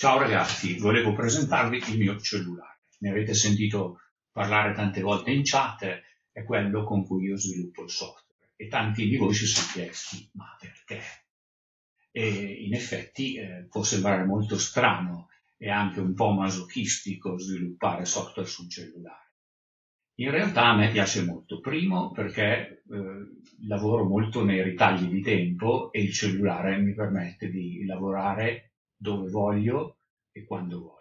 Ciao ragazzi, volevo presentarvi il mio cellulare. Ne avete sentito parlare tante volte in chat, è quello con cui io sviluppo il software e tanti di voi si sono chiesti ma perché? E in effetti eh, può sembrare molto strano e anche un po' masochistico sviluppare software sul cellulare. In realtà a me piace molto, primo perché eh, lavoro molto nei ritagli di tempo e il cellulare mi permette di lavorare dove voglio e quando voglio.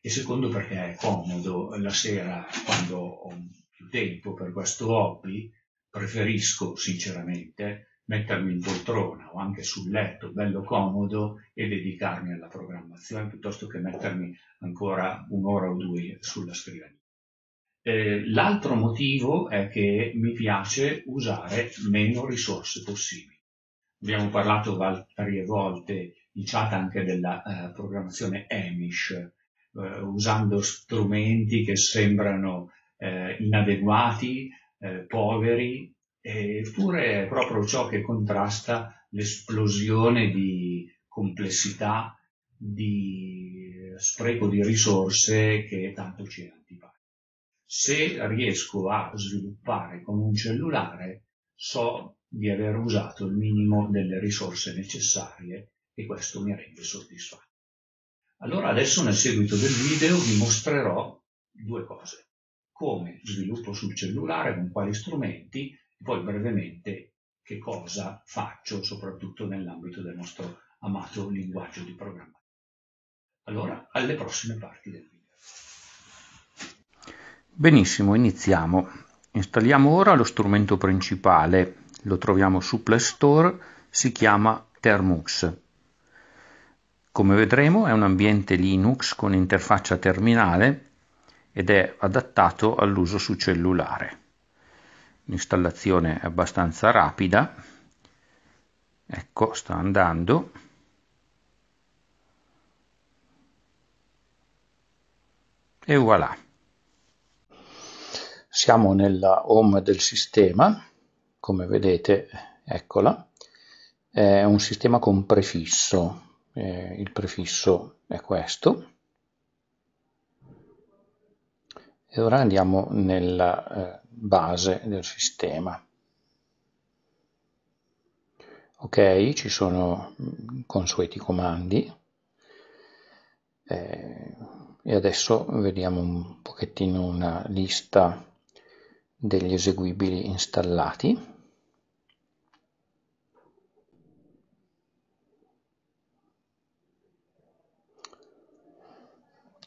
E secondo perché è comodo la sera quando ho più tempo per questo hobby, preferisco sinceramente mettermi in poltrona o anche sul letto bello comodo e dedicarmi alla programmazione piuttosto che mettermi ancora un'ora o due sulla scrivania. Eh, l'altro motivo è che mi piace usare meno risorse possibili. Abbiamo parlato varie volte diciata anche della eh, programmazione Amish, eh, usando strumenti che sembrano eh, inadeguati, eh, poveri, eppure è proprio ciò che contrasta l'esplosione di complessità, di spreco di risorse che tanto ci è antipatico. Se riesco a sviluppare con un cellulare, so di aver usato il minimo delle risorse necessarie e questo mi rende soddisfatto. Allora adesso nel seguito del video vi mostrerò due cose, come sviluppo sul cellulare, con quali strumenti, e poi brevemente che cosa faccio soprattutto nell'ambito del nostro amato linguaggio di programmazione. Allora, alle prossime parti del video. Benissimo, iniziamo. Installiamo ora lo strumento principale, lo troviamo su Play Store, si chiama Termux. Come vedremo è un ambiente Linux con interfaccia terminale ed è adattato all'uso su cellulare. L'installazione è abbastanza rapida, ecco sta andando. E voilà. Siamo nella home del sistema, come vedete, eccola. È un sistema con prefisso, eh, il prefisso è questo. E ora andiamo nella eh, base del sistema. Ok, ci sono i mm, consueti comandi. Eh, e adesso vediamo un pochettino una lista degli eseguibili installati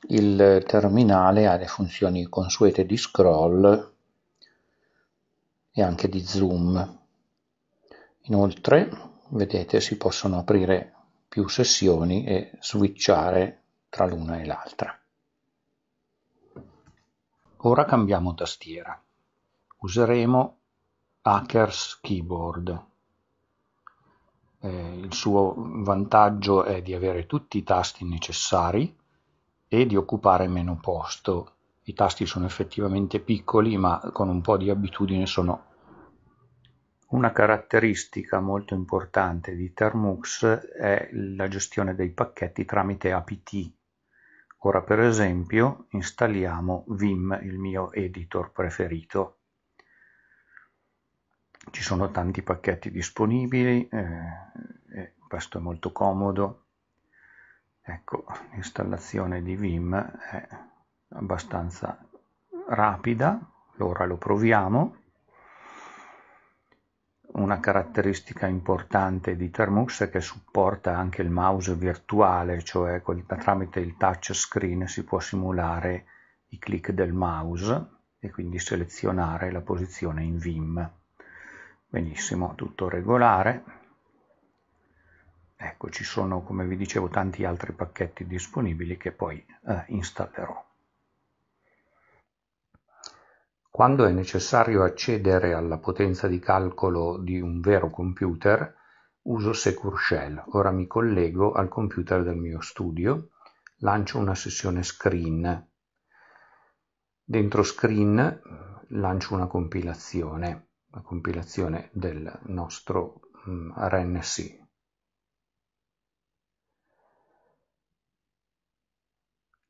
Il terminale ha le funzioni consuete di scroll e anche di zoom. Inoltre, vedete, si possono aprire più sessioni e switchare tra l'una e l'altra. Ora cambiamo tastiera. Useremo Hackers Keyboard. Eh, il suo vantaggio è di avere tutti i tasti necessari e di occupare meno posto. I tasti sono effettivamente piccoli, ma con un po' di abitudine sono una caratteristica molto importante di Termux è la gestione dei pacchetti tramite apt. Ora per esempio installiamo Vim, il mio editor preferito. Ci sono tanti pacchetti disponibili, eh, questo è molto comodo. Ecco, l'installazione di Vim è abbastanza rapida, ora lo proviamo. Una caratteristica importante di Termux è che supporta anche il mouse virtuale, cioè col, tramite il touchscreen si può simulare i click del mouse e quindi selezionare la posizione in Vim. Benissimo, tutto regolare. Ecco, ci sono, come vi dicevo, tanti altri pacchetti disponibili che poi eh, installerò. Quando è necessario accedere alla potenza di calcolo di un vero computer, uso Secure Shell. Ora mi collego al computer del mio studio, lancio una sessione screen. Dentro screen eh, lancio una compilazione, la compilazione del nostro mm, RNC,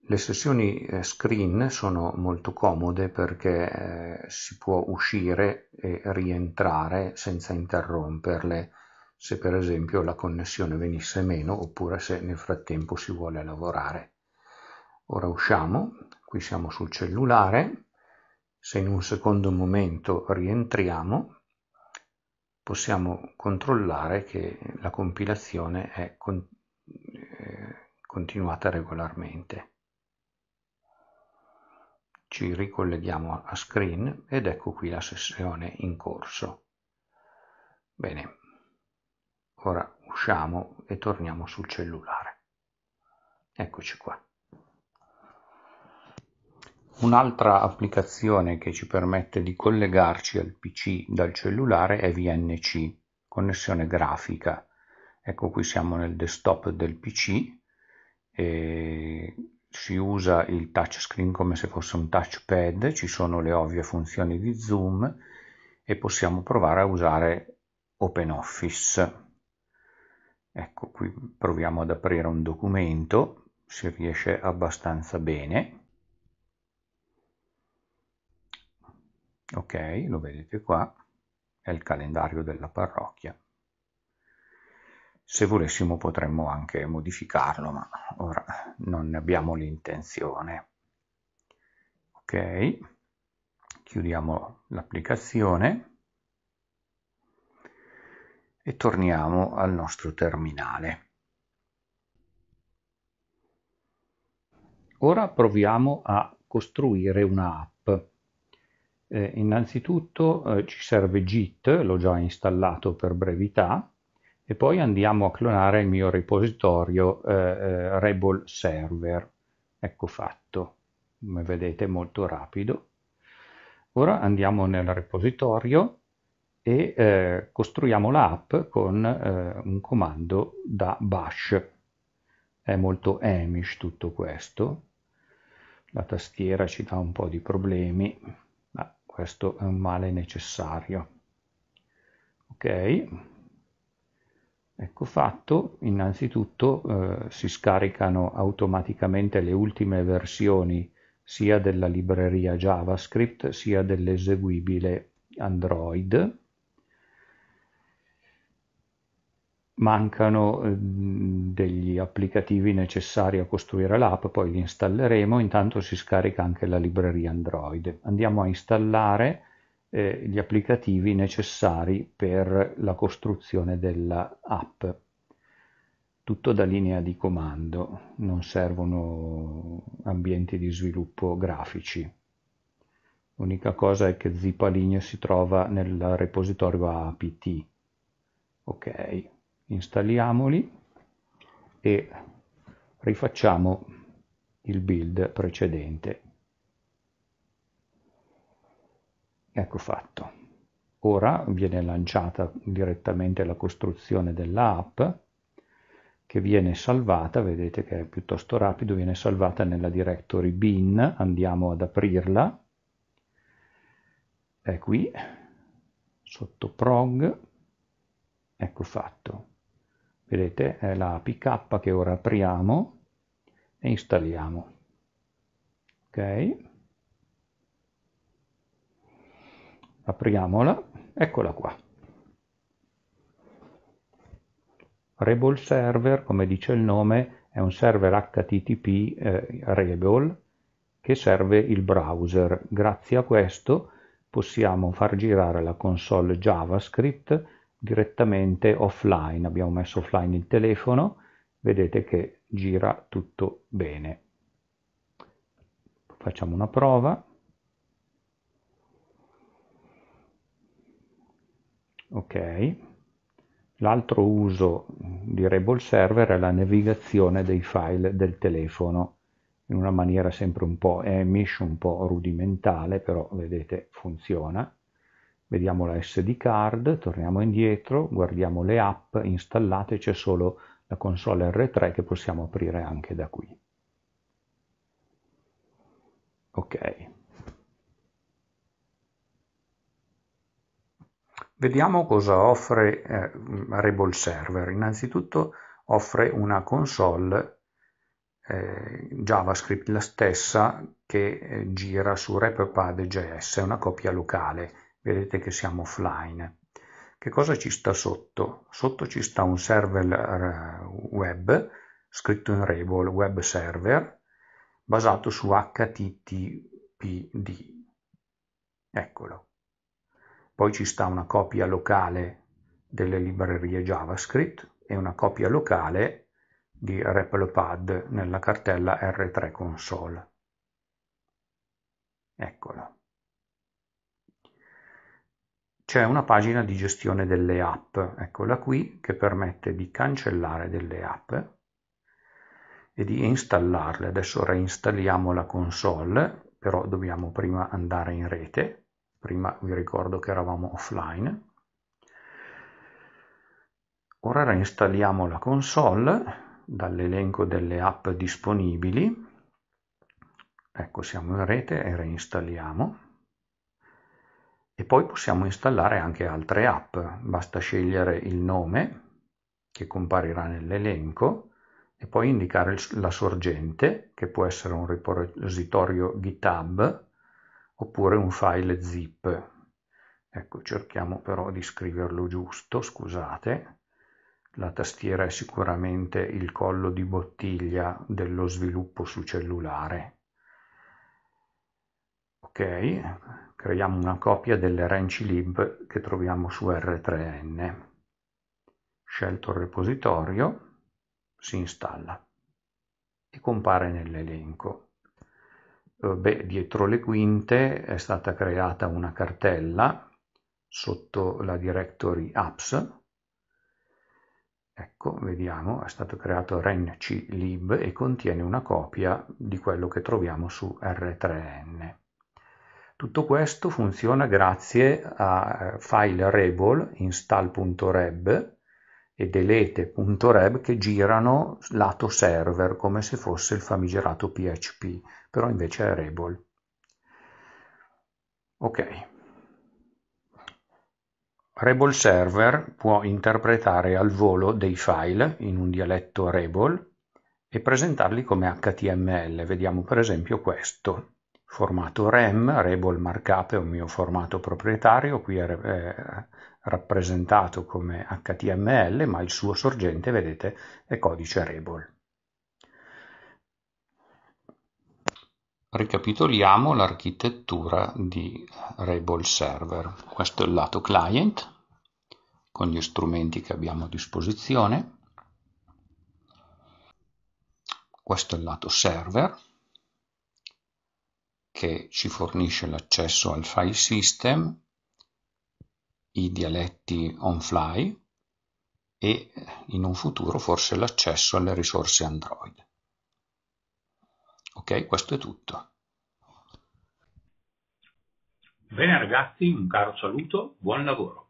Le sessioni eh, screen sono molto comode perché eh, si può uscire e rientrare senza interromperle se per esempio la connessione venisse meno oppure se nel frattempo si vuole lavorare. Ora usciamo, qui siamo sul cellulare, se in un secondo momento rientriamo possiamo controllare che la compilazione è con, eh, continuata regolarmente. Ci ricolleghiamo a screen ed ecco qui la sessione in corso. Bene, ora usciamo e torniamo sul cellulare. Eccoci qua. Un'altra applicazione che ci permette di collegarci al PC dal cellulare è VNC, connessione grafica. Ecco qui siamo nel desktop del PC e si usa il touchscreen come se fosse un touchpad, ci sono le ovvie funzioni di zoom e possiamo provare a usare OpenOffice. Ecco qui proviamo ad aprire un documento, si riesce abbastanza bene. Ok, lo vedete qua, è il calendario della parrocchia. Se volessimo potremmo anche modificarlo, ma ora non ne abbiamo l'intenzione. Ok, chiudiamo l'applicazione e torniamo al nostro terminale. Ora proviamo a costruire un'app. Eh, innanzitutto eh, ci serve Git, l'ho già installato per brevità, e poi andiamo a clonare il mio repositorio eh, eh Rebel Server. Ecco fatto, come vedete è molto rapido. Ora andiamo nel repositorio e eh, costruiamo l'app con eh, un comando da bash. È molto Amish tutto questo. La tastiera ci dà un po' di problemi, ma questo è un male necessario. Ok, Ecco fatto, innanzitutto eh, si scaricano automaticamente le ultime versioni sia della libreria JavaScript sia dell'eseguibile Android. Mancano eh, degli applicativi necessari a costruire l'app, poi li installeremo, intanto si scarica anche la libreria Android. Andiamo a installare eh, gli applicativi necessari per la costruzione dell'app. Tutto da linea di comando, non servono ambienti di sviluppo grafici. L'unica cosa è che Zipalign si trova nel repositorio apt. Ok, installiamoli e rifacciamo il build precedente. Ecco fatto. Ora viene lanciata direttamente la costruzione dell'app che viene salvata, vedete che è piuttosto rapido, viene salvata nella directory bin, andiamo ad aprirla, è qui, sotto prog, ecco fatto. Vedete, è la apk che ora apriamo e installiamo. Ok. Apriamola, eccola qua. Rebel Server, come dice il nome, è un server HTTP eh, Rebel che serve il browser. Grazie a questo possiamo far girare la console JavaScript direttamente offline. Abbiamo messo offline il telefono, vedete che gira tutto bene. Facciamo una prova. Ok. L'altro uso di Rebel Server è la navigazione dei file del telefono in una maniera sempre un po' Amish, un po' rudimentale, però vedete funziona. Vediamo la SD card, torniamo indietro, guardiamo le app installate, c'è solo la console R3 che possiamo aprire anche da qui. Ok. Vediamo cosa offre eh, Rebel Server. Innanzitutto offre una console eh, JavaScript, la stessa che eh, gira su RepPad.js, è una copia locale. Vedete che siamo offline. Che cosa ci sta sotto? Sotto ci sta un server eh, web scritto in Rebel, web server, basato su HTTPD. Eccolo. Poi ci sta una copia locale delle librerie JavaScript e una copia locale di RepLpad nella cartella R3 console. Eccola. C'è una pagina di gestione delle app, eccola qui, che permette di cancellare delle app e di installarle. Adesso reinstalliamo la console, però dobbiamo prima andare in rete prima vi ricordo che eravamo offline. Ora reinstalliamo la console dall'elenco delle app disponibili. Ecco, siamo in rete e reinstalliamo. E poi possiamo installare anche altre app. Basta scegliere il nome che comparirà nell'elenco e poi indicare la sorgente, che può essere un repositorio GitHub oppure un file zip. Ecco, cerchiamo però di scriverlo giusto, scusate. La tastiera è sicuramente il collo di bottiglia dello sviluppo su cellulare. Ok, creiamo una copia delle RanchiLib che troviamo su R3N. Scelto il repositorio, si installa e compare nell'elenco. Eh, beh, dietro le quinte è stata creata una cartella sotto la directory apps. Ecco, vediamo, è stato creato renclib e contiene una copia di quello che troviamo su R3N. Tutto questo funziona grazie a eh, file rebel install.reb e delete.reb che girano lato server come se fosse il famigerato PHP però invece è Rebel. Ok. Rebel Server può interpretare al volo dei file in un dialetto Rebel e presentarli come HTML. Vediamo per esempio questo. Formato REM, Rebel Markup è un mio formato proprietario, qui è, è rappresentato come HTML, ma il suo sorgente, vedete, è codice Rebel. Ricapitoliamo l'architettura di Rebel Server. Questo è il lato client con gli strumenti che abbiamo a disposizione. Questo è il lato server che ci fornisce l'accesso al file system, i dialetti on fly e in un futuro forse l'accesso alle risorse Android. Ok, questo è tutto. Bene ragazzi, un caro saluto, buon lavoro.